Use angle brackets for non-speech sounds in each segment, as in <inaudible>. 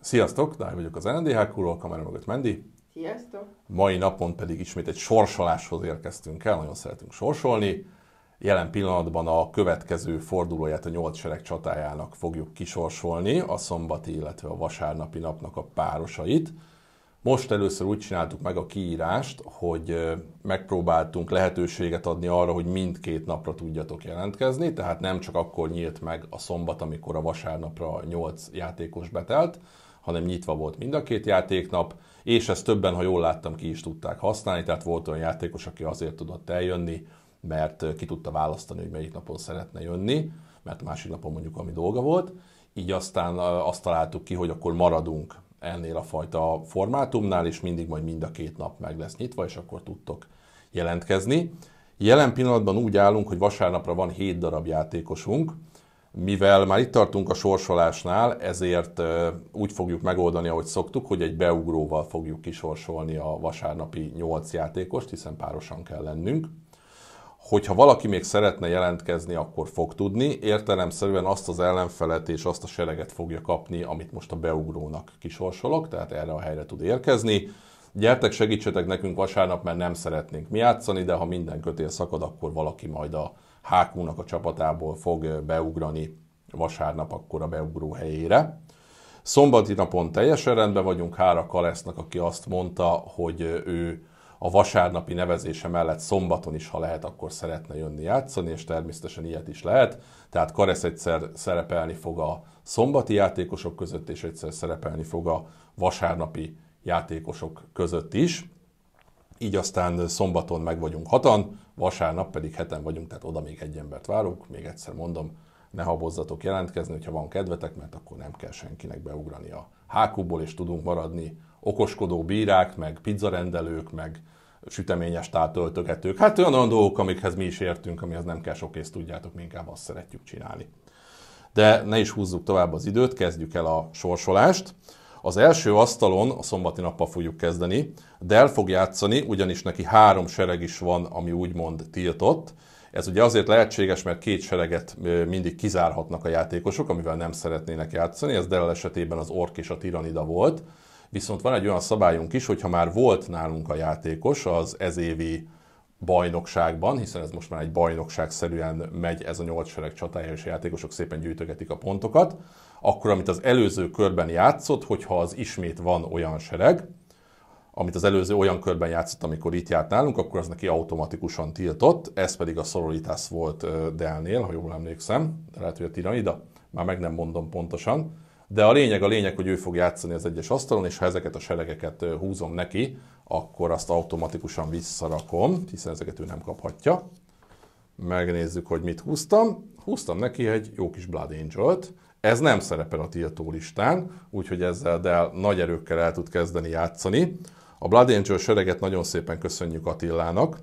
Sziasztok, Dáj vagyok az NDH a kamera mögött Mendi. Sziasztok! Mai napon pedig ismét egy sorsoláshoz érkeztünk el, nagyon szeretünk sorsolni. Jelen pillanatban a következő fordulóját a nyolc sereg csatájának fogjuk kisorsolni, a szombati, illetve a vasárnapi napnak a párosait. Most először úgy csináltuk meg a kiírást, hogy megpróbáltunk lehetőséget adni arra, hogy mindkét napra tudjatok jelentkezni, tehát nem csak akkor nyílt meg a szombat, amikor a vasárnapra 8 játékos betelt, hanem nyitva volt mind a két játéknap, és ezt többen, ha jól láttam, ki is tudták használni, tehát volt olyan játékos, aki azért tudott eljönni, mert eh, ki tudta választani, hogy melyik napon szeretne jönni, mert másik napon mondjuk ami dolga volt, így aztán eh, azt találtuk ki, hogy akkor maradunk ennél a fajta formátumnál, és mindig majd mind a két nap meg lesz nyitva, és akkor tudtok jelentkezni. Jelen pillanatban úgy állunk, hogy vasárnapra van 7 darab játékosunk, mivel már itt tartunk a sorsolásnál, ezért úgy fogjuk megoldani, ahogy szoktuk, hogy egy beugróval fogjuk kisorsolni a vasárnapi 8 játékost, hiszen párosan kell lennünk. Hogyha valaki még szeretne jelentkezni, akkor fog tudni. Értelemszerűen azt az ellenfelet és azt a sereget fogja kapni, amit most a beugrónak kisorsolok, tehát erre a helyre tud érkezni. Gyertek, segítsetek nekünk vasárnap, mert nem szeretnénk mi játszani, de ha minden kötél szakad, akkor valaki majd a Hákúnak a csapatából fog beugrani vasárnap akkor a beugró helyére. Szombati napon teljesen rendben vagyunk, hára Kalesznak, aki azt mondta, hogy ő a vasárnapi nevezése mellett szombaton is, ha lehet, akkor szeretne jönni játszani, és természetesen ilyet is lehet. Tehát Karesz egyszer szerepelni fog a szombati játékosok között, és egyszer szerepelni fog a vasárnapi játékosok között is. Így aztán szombaton meg vagyunk hatan, vasárnap pedig heten vagyunk, tehát oda még egy embert várunk. Még egyszer mondom, ne habozzatok jelentkezni, hogyha van kedvetek, mert akkor nem kell senkinek beugrani a hákúból, és tudunk maradni okoskodó bírák, meg pizzarendelők, meg süteményes tátöltögetők. Hát olyan, olyan dolgok, amikhez mi is értünk, amihez nem kell sok ész, tudjátok, mi inkább azt szeretjük csinálni. De ne is húzzuk tovább az időt, kezdjük el a sorsolást. Az első asztalon, a szombati nappal fogjuk kezdeni, Del fog játszani, ugyanis neki három sereg is van, ami úgymond tiltott. Ez ugye azért lehetséges, mert két sereget mindig kizárhatnak a játékosok, amivel nem szeretnének játszani. Ez Dell esetében az ork és a tiranida volt. Viszont van egy olyan szabályunk is, hogyha már volt nálunk a játékos az ezévi bajnokságban, hiszen ez most már egy bajnokság szerűen megy ez a nyolc sereg csatája, és a játékosok szépen gyűjtögetik a pontokat, akkor amit az előző körben játszott, hogyha az ismét van olyan sereg, amit az előző olyan körben játszott, amikor itt járt nálunk, akkor az neki automatikusan tiltott, ez pedig a Sororitas volt Delnél, ha jól emlékszem, de lehet, hogy a tiranida, már meg nem mondom pontosan, de a lényeg a lényeg, hogy ő fog játszani az egyes asztalon, és ha ezeket a seregeket húzom neki, akkor azt automatikusan visszarakom, hiszen ezeket ő nem kaphatja. Megnézzük, hogy mit húztam. Húztam neki egy jó kis Blood angel -t. Ez nem szerepel a tiltó listán, úgyhogy ezzel Dell nagy erőkkel el tud kezdeni játszani. A Blood Angel sereget nagyon szépen köszönjük Attilának,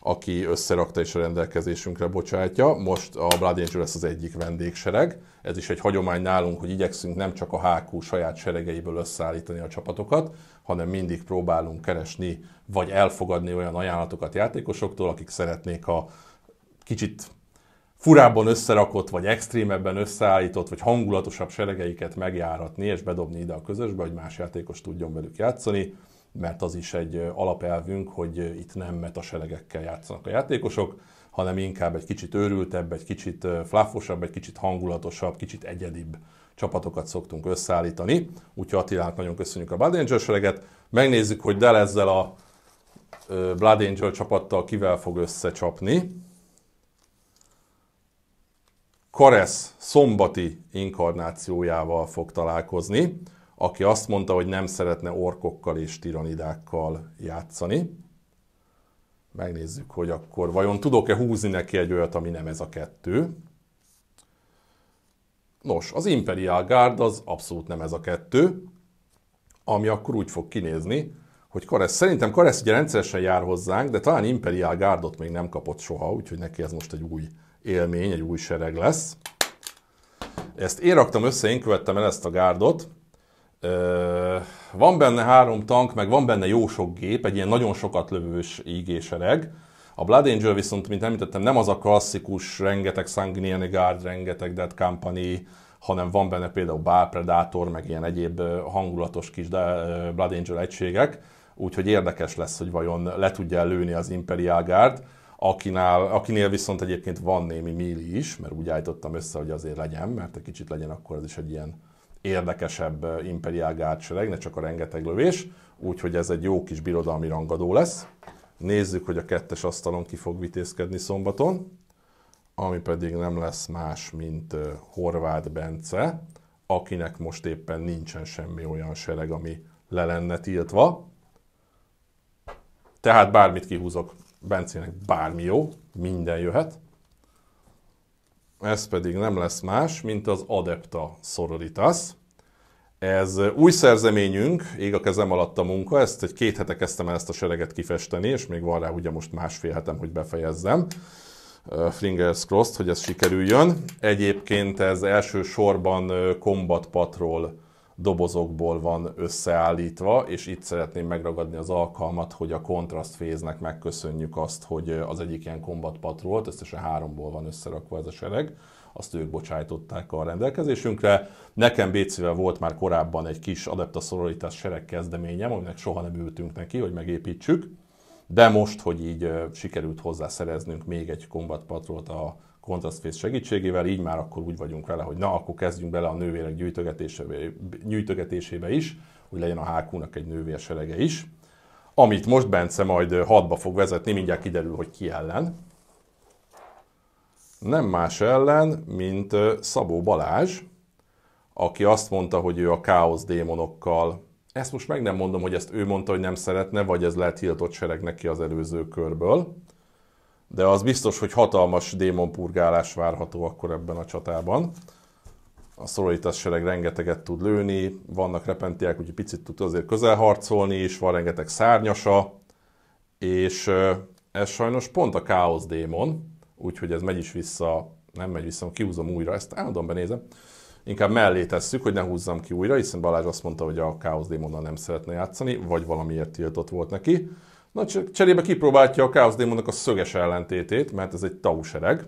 aki összerakta és a rendelkezésünkre bocsátja. Most a Blood Angel lesz az egyik vendégsereg. Ez is egy hagyomány nálunk, hogy igyekszünk nem csak a HQ saját seregeiből összeállítani a csapatokat, hanem mindig próbálunk keresni vagy elfogadni olyan ajánlatokat játékosoktól, akik szeretnék a kicsit furábban összerakott, vagy extrémebben összeállított, vagy hangulatosabb seregeiket megjáratni és bedobni ide a közösbe, hogy más játékos tudjon velük játszani, mert az is egy alapelvünk, hogy itt nem meta seregekkel játszanak a játékosok, hanem inkább egy kicsit őrültebb, egy kicsit fláfosabb, egy kicsit hangulatosabb, kicsit egyedibb csapatokat szoktunk összeállítani. Úgyhogy Attilának nagyon köszönjük a Blood Angel sereget. Megnézzük, hogy Del ezzel a Blood Angel csapattal kivel fog összecsapni. Karesz szombati inkarnációjával fog találkozni, aki azt mondta, hogy nem szeretne orkokkal és tiranidákkal játszani. Megnézzük, hogy akkor vajon tudok-e húzni neki egy olyat, ami nem ez a kettő. Nos, az Imperial Guard az abszolút nem ez a kettő, ami akkor úgy fog kinézni, hogy Karesz, szerintem Karesz ugye rendszeresen jár hozzánk, de talán Imperial Guardot még nem kapott soha, úgyhogy neki ez most egy új élmény, egy új sereg lesz. Ezt én raktam össze, én követtem el ezt a gárdot. Van benne három tank, meg van benne jó sok gép, egy ilyen nagyon sokat lövős ígésereg. A Blood Angel viszont, mint említettem, nem az a klasszikus rengeteg Sanguinian Guard, rengeteg Dead Company, hanem van benne például Bar Predator, meg ilyen egyéb hangulatos kis Blood Angel egységek, úgyhogy érdekes lesz, hogy vajon le tudja lőni az Imperial Guard akinál, akinél viszont egyébként van némi míli is, mert úgy állítottam össze, hogy azért legyen, mert egy kicsit legyen akkor az is egy ilyen érdekesebb eh, imperiál gárcsereg, ne csak a rengeteg lövés, úgyhogy ez egy jó kis birodalmi rangadó lesz. Nézzük, hogy a kettes asztalon ki fog vitézkedni szombaton, ami pedig nem lesz más, mint eh, Horváth Bence, akinek most éppen nincsen semmi olyan sereg, ami le lenne tiltva. Tehát bármit kihúzok. Bencének bármi jó, minden jöhet. Ez pedig nem lesz más, mint az Adepta Sororitas. Ez új szerzeményünk, ég a kezem alatt a munka, ezt egy két hete kezdtem el ezt a sereget kifesteni, és még van rá ugye most másfél hetem, hogy befejezzem. Fingers crossed, hogy ez sikerüljön. Egyébként ez elsősorban Combat Patrol dobozokból van összeállítva, és itt szeretném megragadni az alkalmat, hogy a Contrast phase megköszönjük azt, hogy az egyik ilyen Combat Patrol, összesen háromból van összerakva ez a sereg, azt ők bocsájtották a rendelkezésünkre. Nekem Bécivel volt már korábban egy kis adeptaszorolitás sereg kezdeményem, aminek soha nem ültünk neki, hogy megépítsük, de most, hogy így sikerült hozzá szereznünk még egy Combat Patrolt a kontrasztfész segítségével, így már akkor úgy vagyunk vele, hogy na, akkor kezdjünk bele a nővérek gyűjtögetésébe, gyűjtögetésébe is, hogy legyen a HQ-nak egy serege is. Amit most Bence majd hadba fog vezetni, mindjárt kiderül, hogy ki ellen. Nem más ellen, mint Szabó Balázs, aki azt mondta, hogy ő a káosz démonokkal ezt most meg nem mondom, hogy ezt ő mondta, hogy nem szeretne, vagy ez lehet tiltott sereg neki az előző körből de az biztos, hogy hatalmas démonpurgálás várható akkor ebben a csatában. A szorolítás sereg rengeteget tud lőni, vannak repentiák, úgyhogy picit tud azért közel harcolni is, van rengeteg szárnyasa, és ez sajnos pont a káosz démon, úgyhogy ez megy is vissza, nem megy vissza, kiúzom újra, ezt állandóan benézem. Inkább mellé tesszük, hogy ne húzzam ki újra, hiszen Balázs azt mondta, hogy a káosz démonnal nem szeretne játszani, vagy valamiért tiltott volt neki. Na, cserébe kipróbálja a Chaos Demonnak a szöges ellentétét, mert ez egy tau sereg.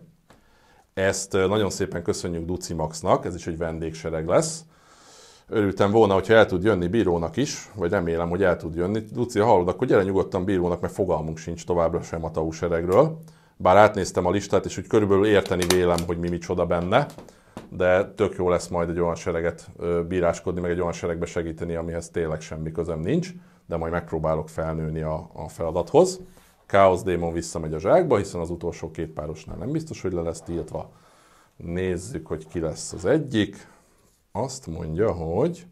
Ezt nagyon szépen köszönjük Duci Maxnak, ez is egy vendégsereg lesz. Örültem volna, hogyha el tud jönni bírónak is, vagy remélem, hogy el tud jönni. ha hallod, akkor gyere nyugodtan bírónak, mert fogalmunk sincs továbbra sem a tau seregről. Bár átnéztem a listát, és úgy körülbelül érteni vélem, hogy mi micsoda benne, de tök jó lesz majd egy olyan sereget bíráskodni, meg egy olyan seregbe segíteni, amihez tényleg semmi közöm nincs de majd megpróbálok felnőni a, a feladathoz. Chaos Demon visszamegy a zsákba, hiszen az utolsó két párosnál nem biztos, hogy le lesz tiltva. Nézzük, hogy ki lesz az egyik. Azt mondja, hogy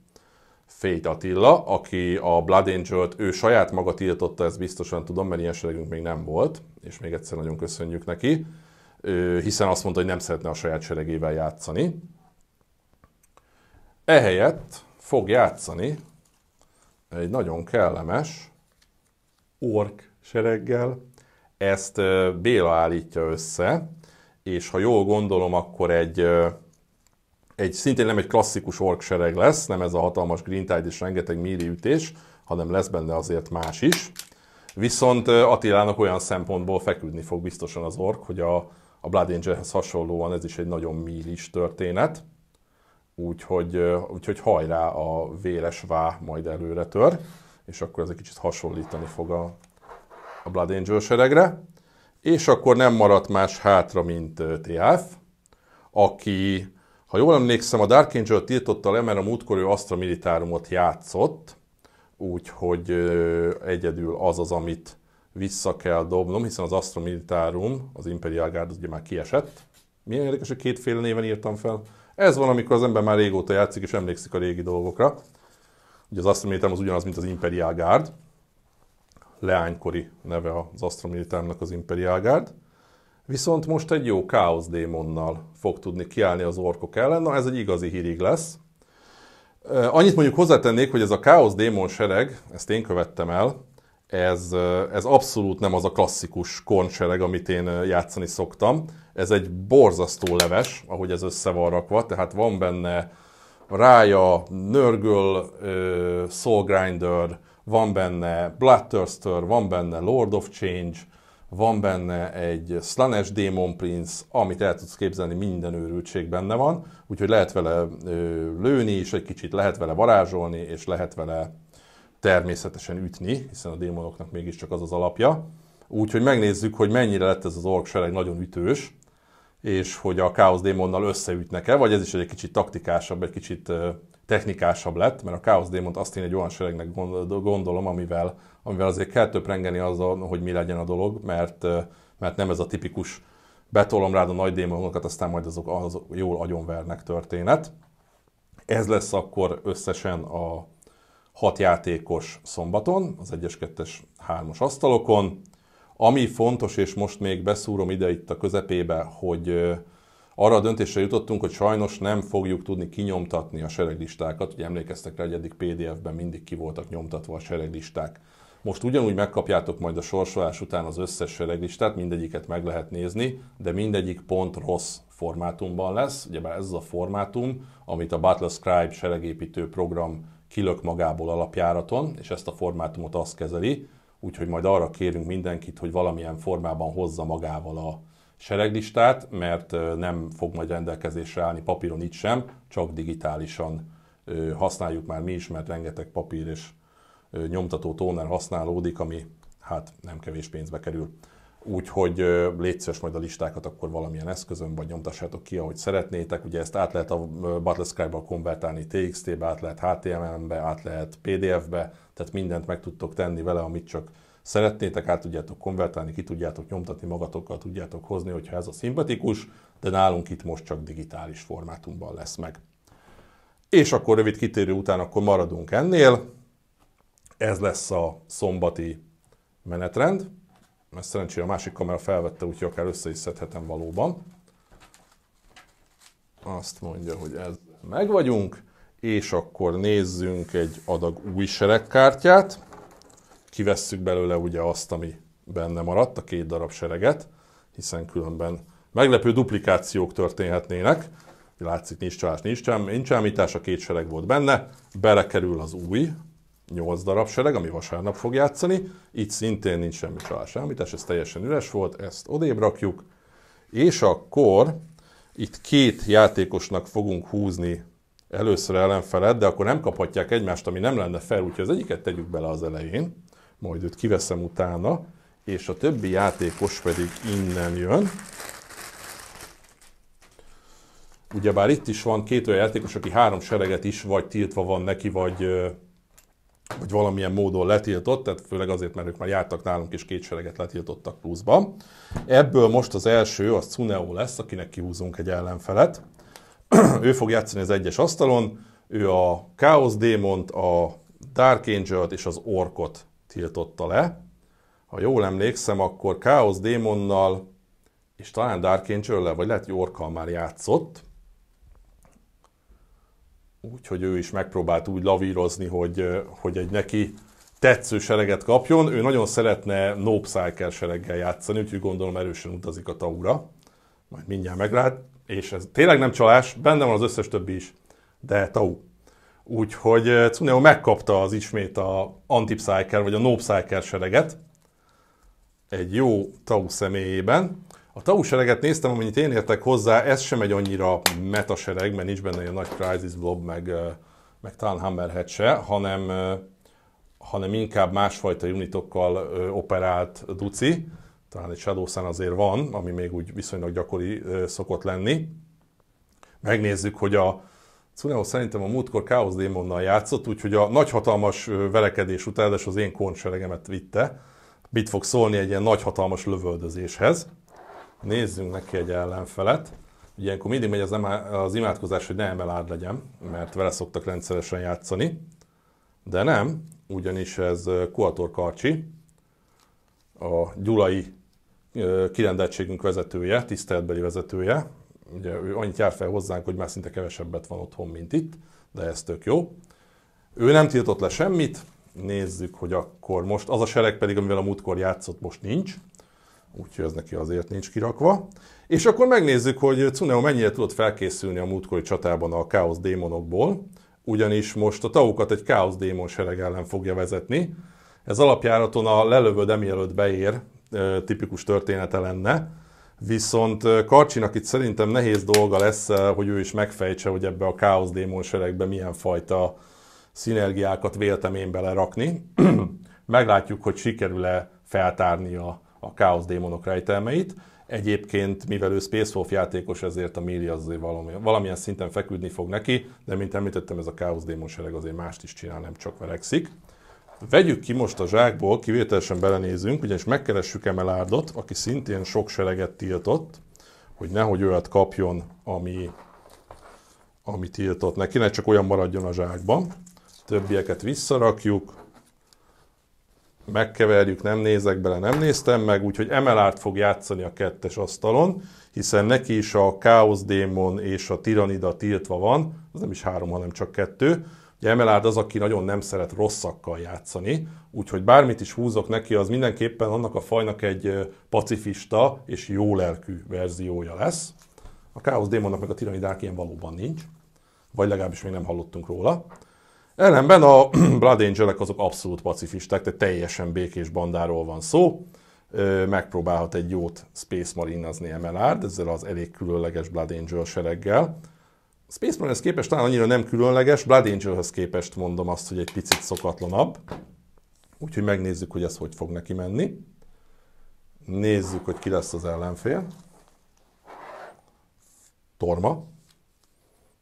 Fate Attila, aki a Blood angel ő saját maga tiltotta, ezt biztosan tudom, mert ilyen seregünk még nem volt, és még egyszer nagyon köszönjük neki, hiszen azt mondta, hogy nem szeretne a saját seregével játszani. Ehelyett fog játszani egy nagyon kellemes ork sereggel. Ezt Béla állítja össze, és ha jól gondolom, akkor egy, egy szintén nem egy klasszikus ork sereg lesz, nem ez a hatalmas Green Tide és rengeteg méri ütés, hanem lesz benne azért más is. Viszont Attilának olyan szempontból feküdni fog biztosan az ork, hogy a, a Blood Angelhez hasonlóan ez is egy nagyon mílis történet úgyhogy, úgyhogy hajrá a véres vá majd előre tör, és akkor ez egy kicsit hasonlítani fog a, a Blood Angel seregre. És akkor nem maradt más hátra, mint TF, aki, ha jól emlékszem, a Dark Angel tiltotta le, mert a múltkor ő Astra Militárumot játszott, úgyhogy egyedül az az, amit vissza kell dobnom, hiszen az Astra Militárum, az Imperial Guard, az ugye már kiesett. Milyen érdekes, hogy kétféle néven írtam fel ez van, amikor az ember már régóta játszik és emlékszik a régi dolgokra. Ugye az Astromilitem az ugyanaz, mint az Imperial Guard. Leánykori neve az Astromilitemnek az Imperial Guard. Viszont most egy jó Chaos démonnal fog tudni kiállni az orkok ellen. Na ez egy igazi hírig lesz. Annyit mondjuk hozzátennék, hogy ez a Chaos démon sereg, ezt én követtem el, ez, ez abszolút nem az a klasszikus kornsereg, amit én játszani szoktam. Ez egy borzasztó leves, ahogy ez össze van rakva, tehát van benne rája, nörgöl, soul grinder, van benne Bloodthirster, van benne Lord of Change, van benne egy Slane's Demon Prince, amit el tudsz képzelni, minden őrültség benne van, úgyhogy lehet vele lőni is egy kicsit, lehet vele varázsolni, és lehet vele természetesen ütni, hiszen a démonoknak mégiscsak az az alapja. Úgyhogy megnézzük, hogy mennyire lett ez az ork sereg nagyon ütős, és hogy a Chaos Démonnal összeütnek-e, vagy ez is egy kicsit taktikásabb, egy kicsit technikásabb lett, mert a Chaos Démont azt én egy olyan seregnek gondolom, amivel, amivel azért kell több rengeni azzal, hogy mi legyen a dolog, mert, mert nem ez a tipikus betolom rád a nagy démonokat, aztán majd azok, azok jól agyonvernek történet. Ez lesz akkor összesen a hat játékos szombaton, az 1-es, 2-es, 3 asztalokon. Ami fontos, és most még beszúrom ide itt a közepébe, hogy arra a döntésre jutottunk, hogy sajnos nem fogjuk tudni kinyomtatni a sereglistákat. Ugye emlékeztek rá, hogy eddig PDF-ben mindig ki voltak nyomtatva a sereglisták. Most ugyanúgy megkapjátok majd a sorsolás után az összes sereglistát, mindegyiket meg lehet nézni, de mindegyik pont rossz formátumban lesz. Ugye ez az a formátum, amit a Battle Scribe seregépítő program kilök magából alapjáraton, és ezt a formátumot azt kezeli, úgyhogy majd arra kérünk mindenkit, hogy valamilyen formában hozza magával a sereglistát, mert nem fog majd rendelkezésre állni papíron itt sem, csak digitálisan használjuk már mi is, mert rengeteg papír és nyomtató tóner használódik, ami hát nem kevés pénzbe kerül úgyhogy légy szíves majd a listákat akkor valamilyen eszközön, vagy nyomtassátok ki, ahogy szeretnétek. Ugye ezt át lehet a Battlescribe-ba konvertálni TXT-be, át lehet HTML-be, át lehet PDF-be, tehát mindent meg tudtok tenni vele, amit csak szeretnétek, át tudjátok konvertálni, ki tudjátok nyomtatni, magatokkal tudjátok hozni, hogyha ez a szimpatikus, de nálunk itt most csak digitális formátumban lesz meg. És akkor rövid kitérő után akkor maradunk ennél. Ez lesz a szombati menetrend. Mert szerencsére a másik kamera felvette, úgyhogy akár össze is szedhetem valóban. Azt mondja, hogy ez meg vagyunk, és akkor nézzünk egy adag új seregkártyát. Kivesszük belőle ugye azt, ami benne maradt, a két darab sereget, hiszen különben meglepő duplikációk történhetnének. Látszik, nincs csalás, nincs, nincs csalás, a két sereg volt benne, belekerül az új, 8 darab sereg, ami vasárnap fog játszani, itt szintén nincs semmi csalás elmítás, ez teljesen üres volt, ezt odébb rakjuk, és akkor itt két játékosnak fogunk húzni először ellenfelet, de akkor nem kaphatják egymást, ami nem lenne fel, úgyhogy az egyiket tegyük bele az elején, majd őt kiveszem utána, és a többi játékos pedig innen jön. Ugyebár itt is van két olyan játékos, aki három sereget is vagy tiltva van neki, vagy vagy valamilyen módon letiltott, tehát főleg azért, mert ők már jártak nálunk, és két sereget letiltottak pluszba. Ebből most az első, az Cuneo lesz, akinek kihúzunk egy ellenfelet. <clears throat> ő fog játszani az egyes asztalon, ő a Chaos Démont, a Dark angel és az Orkot tiltotta le. Ha jól emlékszem, akkor Chaos Démonnal és talán Dark angel vagy lehet, hogy Orkkal már játszott úgyhogy ő is megpróbált úgy lavírozni, hogy, hogy egy neki tetsző sereget kapjon. Ő nagyon szeretne no sereggel játszani, úgyhogy gondolom erősen utazik a Taura. Majd mindjárt meglát. És ez tényleg nem csalás, benne van az összes többi is, de Tau. Úgyhogy Cuneo megkapta az ismét a Antipsyker vagy a No sereget egy jó Tau személyében, a tau sereget néztem, amennyit én értek hozzá, ez sem egy annyira meta sereg, mert nincs benne ilyen nagy Crisis Blob, meg, meg talán Hammerhead se, hanem, hanem inkább másfajta unitokkal operált duci. Talán egy Shadow Sun azért van, ami még úgy viszonylag gyakori szokott lenni. Megnézzük, hogy a, Cuneo szerintem a múltkor Chaos Démonnal játszott, úgyhogy a nagyhatalmas verekedés után az én konseregemet vitte. Mit fog szólni egy ilyen nagyhatalmas lövöldözéshez? nézzünk neki egy ellenfelet. Ilyenkor mindig megy az, emá- az imádkozás, hogy ne emelád legyen, mert vele szoktak rendszeresen játszani. De nem, ugyanis ez Kuator Karcsi, a gyulai kirendeltségünk vezetője, tiszteletbeli vezetője. Ugye ő annyit jár fel hozzánk, hogy már szinte kevesebbet van otthon, mint itt, de ez tök jó. Ő nem tiltott le semmit, nézzük, hogy akkor most az a sereg pedig, amivel a múltkor játszott, most nincs úgyhogy ez neki azért nincs kirakva. És akkor megnézzük, hogy Cuneo mennyire tudott felkészülni a múltkori csatában a káosz démonokból, ugyanis most a taukat egy káosz démon sereg ellen fogja vezetni. Ez alapjáraton a lelövöd emielőtt beér tipikus története lenne, viszont Karcsinak itt szerintem nehéz dolga lesz, hogy ő is megfejtse, hogy ebbe a káosz démon seregbe milyen fajta szinergiákat véltem én belerakni. <clears throat> Meglátjuk, hogy sikerül-e feltárnia a a káosz démonok rejtelmeit. Egyébként, mivel ő Space játékos, ezért a Mili azért valami valamilyen szinten feküdni fog neki, de mint említettem, ez a káosz démon sereg azért mást is csinál, nem csak verekszik. Vegyük ki most a zsákból, kivételesen belenézünk, ugyanis megkeressük Emelárdot, aki szintén sok sereget tiltott, hogy nehogy olyat kapjon, ami, ami tiltott neki, ne csak olyan maradjon a zsákban. Többieket visszarakjuk, megkeverjük, nem nézek bele, nem néztem meg, úgyhogy Emelárt fog játszani a kettes asztalon, hiszen neki is a Chaos Démon és a Tiranida tiltva van, az nem is három, hanem csak kettő. Ugye Emelárd az, aki nagyon nem szeret rosszakkal játszani, úgyhogy bármit is húzok neki, az mindenképpen annak a fajnak egy pacifista és jó lelkű verziója lesz. A Chaos Démonnak meg a Tiranidák ilyen valóban nincs, vagy legalábbis még nem hallottunk róla. Ellenben a <clears throat> Blood angel azok abszolút pacifisták, tehát teljesen békés bandáról van szó. Megpróbálhat egy jót Space Marine-azni Emelárd, ezzel az elég különleges Blood Angel sereggel. Space Marine-hez képest talán annyira nem különleges, Blood Angelhez képest mondom azt, hogy egy picit szokatlanabb. Úgyhogy megnézzük, hogy ez hogy fog neki menni. Nézzük, hogy ki lesz az ellenfél. Torma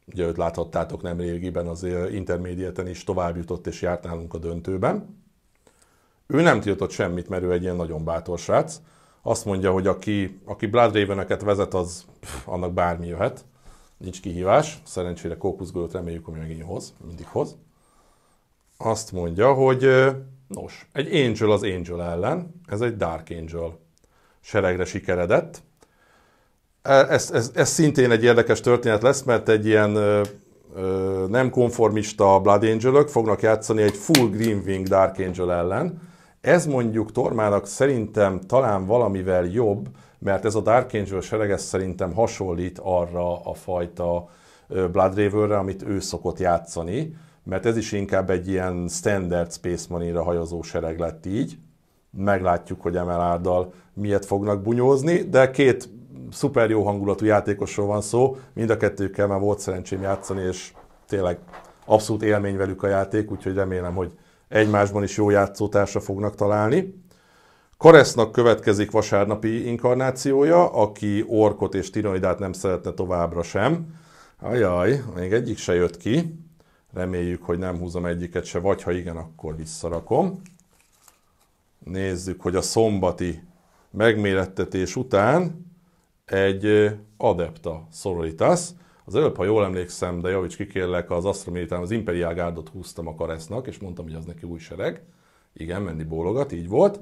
ugye őt láthattátok nem régiben, az intermédieten is tovább jutott és járt nálunk a döntőben. Ő nem tiltott semmit, mert ő egy ilyen nagyon bátor srác. Azt mondja, hogy aki, aki Bloodraveneket vezet, az pff, annak bármi jöhet. Nincs kihívás. Szerencsére kókuszgolyót reméljük, hogy megint hoz, mindig hoz. Azt mondja, hogy nos, egy Angel az Angel ellen, ez egy Dark Angel seregre sikeredett, ez, ez, ez szintén egy érdekes történet lesz, mert egy ilyen ö, ö, nem konformista Blood angel fognak játszani egy full Green Wing Dark Angel ellen. Ez mondjuk Tormának szerintem talán valamivel jobb, mert ez a Dark Angel sereg szerintem hasonlít arra a fajta Blood Raverre, amit ő szokott játszani, mert ez is inkább egy ilyen standard Space Marine-ra hajozó sereg lett így. Meglátjuk, hogy Emelárdal miért fognak bunyózni, de két szuper jó hangulatú játékosról van szó, mind a kettőkkel már volt szerencsém játszani, és tényleg abszolút élmény velük a játék, úgyhogy remélem, hogy egymásban is jó játszótársa fognak találni. Karesznak következik vasárnapi inkarnációja, aki orkot és tiranidát nem szeretne továbbra sem. Ajaj, még egyik se jött ki. Reméljük, hogy nem húzom egyiket se, vagy ha igen, akkor visszarakom. Nézzük, hogy a szombati megmérettetés után egy Adepta Sororitas. Az előbb, ha jól emlékszem, de javíts ki kérlek, az Astra Militán, az Imperial Gárdot húztam a karesznak, és mondtam, hogy az neki új sereg. Igen, menni bólogat, így volt.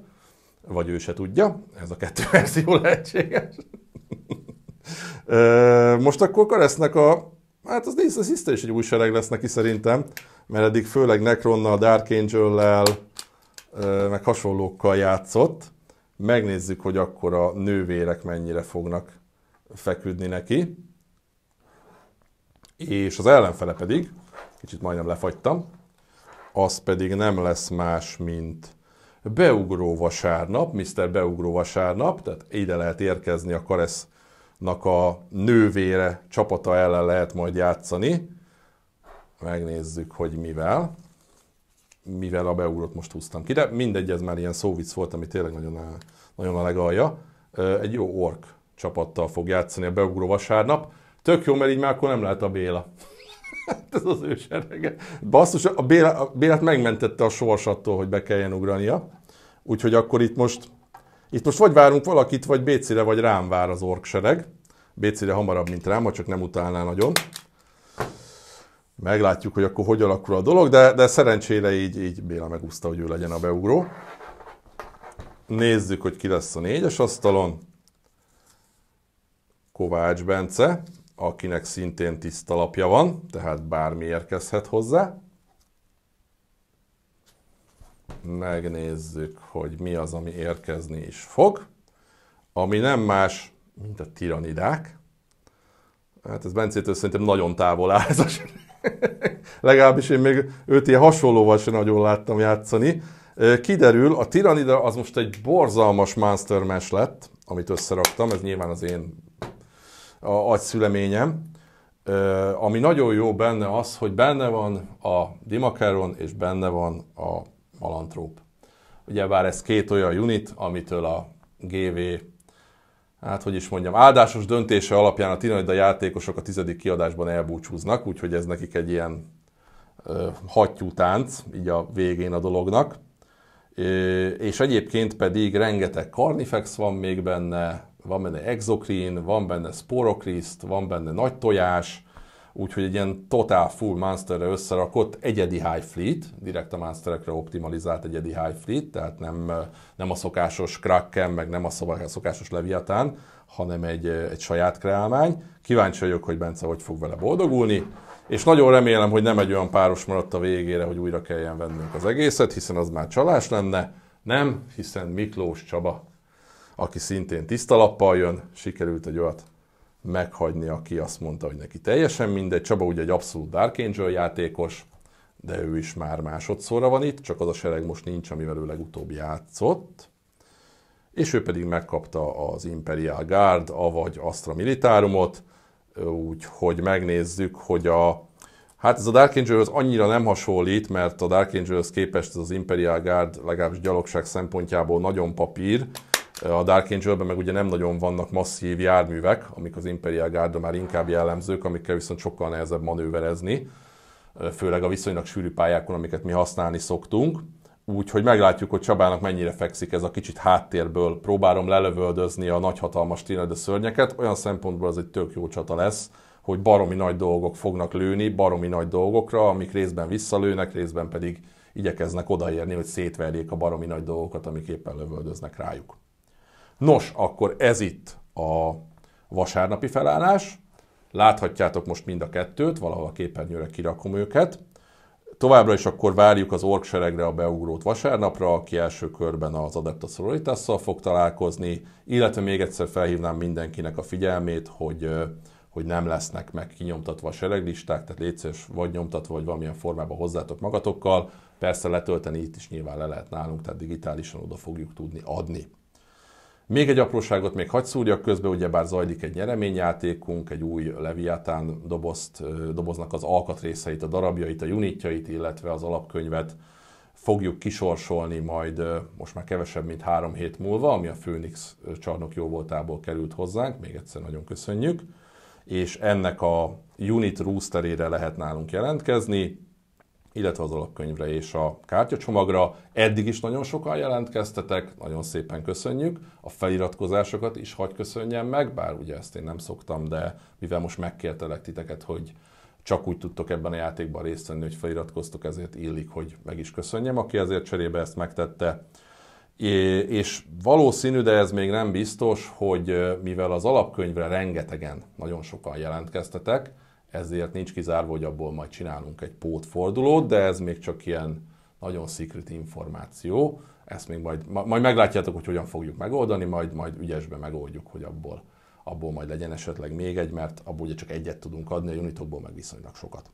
Vagy ő se tudja, ez a kettő <laughs> verzió lehetséges. Most akkor Karesznek a... Hát az Days az is egy új sereg lesz neki szerintem, mert eddig főleg Necronnal, Dark Angel-lel, meg hasonlókkal játszott megnézzük, hogy akkor a nővérek mennyire fognak feküdni neki. És az ellenfele pedig, kicsit majdnem lefagytam, az pedig nem lesz más, mint Beugró vasárnap, Mr. Beugró vasárnap, tehát ide lehet érkezni a Karesznak a nővére csapata ellen lehet majd játszani. Megnézzük, hogy mivel mivel a beugrott most húztam ki, de mindegy, ez már ilyen szóvic volt, ami tényleg nagyon a, nagyon a legalja. Egy jó ork csapattal fog játszani a beugró vasárnap. Tök jó, mert így már akkor nem lehet a Béla. <laughs> ez az ő serege. Basszus, a, Béla, a Bélát megmentette a sors attól, hogy be kelljen ugrania. Úgyhogy akkor itt most, itt most vagy várunk valakit, vagy Bécire, vagy rám vár az ork sereg. Bécire hamarabb, mint rám, ha csak nem utálná nagyon meglátjuk, hogy akkor hogy alakul a dolog, de, de szerencsére így, így Béla megúszta, hogy ő legyen a beugró. Nézzük, hogy ki lesz a négyes asztalon. Kovács Bence, akinek szintén tiszta lapja van, tehát bármi érkezhet hozzá. Megnézzük, hogy mi az, ami érkezni is fog, ami nem más, mint a tiranidák. Hát ez Bencétől szerintem nagyon távol áll ez a <laughs> Legalábbis én még őt ilyen hasonlóval sem nagyon láttam játszani. Kiderül, a Tyranida az most egy borzalmas Monster Mash lett, amit összeraktam, ez nyilván az én agyszüleményem. Ami nagyon jó benne az, hogy benne van a Dimakaron és benne van a Malantróp. Ugyebár ez két olyan unit, amitől a GV hát hogy is mondjam, áldásos döntése alapján a Tiranida játékosok a tizedik kiadásban elbúcsúznak, úgyhogy ez nekik egy ilyen ö, hattyú tánc, így a végén a dolognak. Ö, és egyébként pedig rengeteg Carnifex van még benne, van benne Exocrine, van benne Sporocrist, van benne nagy tojás, úgyhogy egy ilyen totál full monsterre összerakott egyedi high fleet, direkt a monsterekre optimalizált egyedi high fleet, tehát nem, nem a szokásos Kraken, meg nem a szokásos Leviatán, hanem egy, egy saját kreálmány. Kíváncsi vagyok, hogy Bence hogy fog vele boldogulni, és nagyon remélem, hogy nem egy olyan páros maradt a végére, hogy újra kelljen vennünk az egészet, hiszen az már csalás lenne. Nem, hiszen Miklós Csaba, aki szintén tiszta lappal jön, sikerült egy olyat meghagyni, aki azt mondta, hogy neki teljesen mindegy. Csaba ugye egy abszolút Dark Angel játékos, de ő is már másodszorra van itt, csak az a sereg most nincs, amivel ő legutóbb játszott. És ő pedig megkapta az Imperial Guard, avagy Astra Militárumot, úgyhogy megnézzük, hogy a... Hát ez a Dark az annyira nem hasonlít, mert a Dark Angelhöz képest ez az Imperial Guard legalábbis gyalogság szempontjából nagyon papír, a Dark angel meg ugye nem nagyon vannak masszív járművek, amik az Imperial Guardra már inkább jellemzők, amikkel viszont sokkal nehezebb manőverezni, főleg a viszonylag sűrű pályákon, amiket mi használni szoktunk. Úgyhogy meglátjuk, hogy Csabának mennyire fekszik ez a kicsit háttérből. Próbálom lelövöldözni a nagyhatalmas tényleg szörnyeket. Olyan szempontból ez egy tök jó csata lesz, hogy baromi nagy dolgok fognak lőni, baromi nagy dolgokra, amik részben visszalőnek, részben pedig igyekeznek odaérni, hogy szétverjék a baromi nagy dolgokat, amik éppen lövöldöznek rájuk. Nos, akkor ez itt a vasárnapi felállás. Láthatjátok most mind a kettőt, valahol a képernyőre kirakom őket. Továbbra is akkor várjuk az orkseregre a beugrót vasárnapra, aki első körben az Adepta sororitas fog találkozni, illetve még egyszer felhívnám mindenkinek a figyelmét, hogy hogy nem lesznek meg kinyomtatva sereglisták, tehát létszős vagy nyomtatva, vagy valamilyen formában hozzátok magatokkal. Persze letölteni itt is nyilván le lehet nálunk, tehát digitálisan oda fogjuk tudni adni. Még egy apróságot még hagy szúrjak közben, ugyebár zajlik egy nyereményjátékunk, egy új Leviatán dobozt, doboznak az alkatrészeit, a darabjait, a unitjait, illetve az alapkönyvet fogjuk kisorsolni majd most már kevesebb, mint három hét múlva, ami a Főnix csarnok jóvoltából került hozzánk, még egyszer nagyon köszönjük, és ennek a unit roosterére lehet nálunk jelentkezni, illetve az alapkönyvre és a kártyacsomagra. Eddig is nagyon sokan jelentkeztetek, nagyon szépen köszönjük. A feliratkozásokat is hagy köszönjem meg, bár ugye ezt én nem szoktam, de mivel most megkértelek titeket, hogy csak úgy tudtok ebben a játékban részt venni, hogy feliratkoztok, ezért illik, hogy meg is köszönjem, aki ezért cserébe ezt megtette. És valószínű, de ez még nem biztos, hogy mivel az alapkönyvre rengetegen, nagyon sokan jelentkeztetek, ezért nincs kizárva, hogy abból majd csinálunk egy pótfordulót, de ez még csak ilyen nagyon szikrit információ. Ezt még majd, majd meglátjátok, hogy hogyan fogjuk megoldani, majd, majd ügyesbe megoldjuk, hogy abból, abból majd legyen esetleg még egy, mert abból ugye csak egyet tudunk adni, a unitokból meg viszonylag sokat.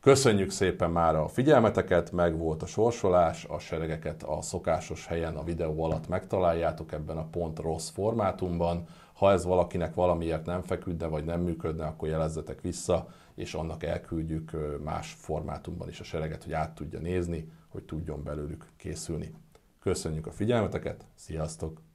Köszönjük szépen már a figyelmeteket, meg volt a sorsolás, a seregeket a szokásos helyen a videó alatt megtaláljátok ebben a pont rossz formátumban. Ha ez valakinek valamiért nem feküdne, vagy nem működne, akkor jelezzetek vissza, és annak elküldjük más formátumban is a sereget, hogy át tudja nézni, hogy tudjon belőlük készülni. Köszönjük a figyelmeteket, sziasztok!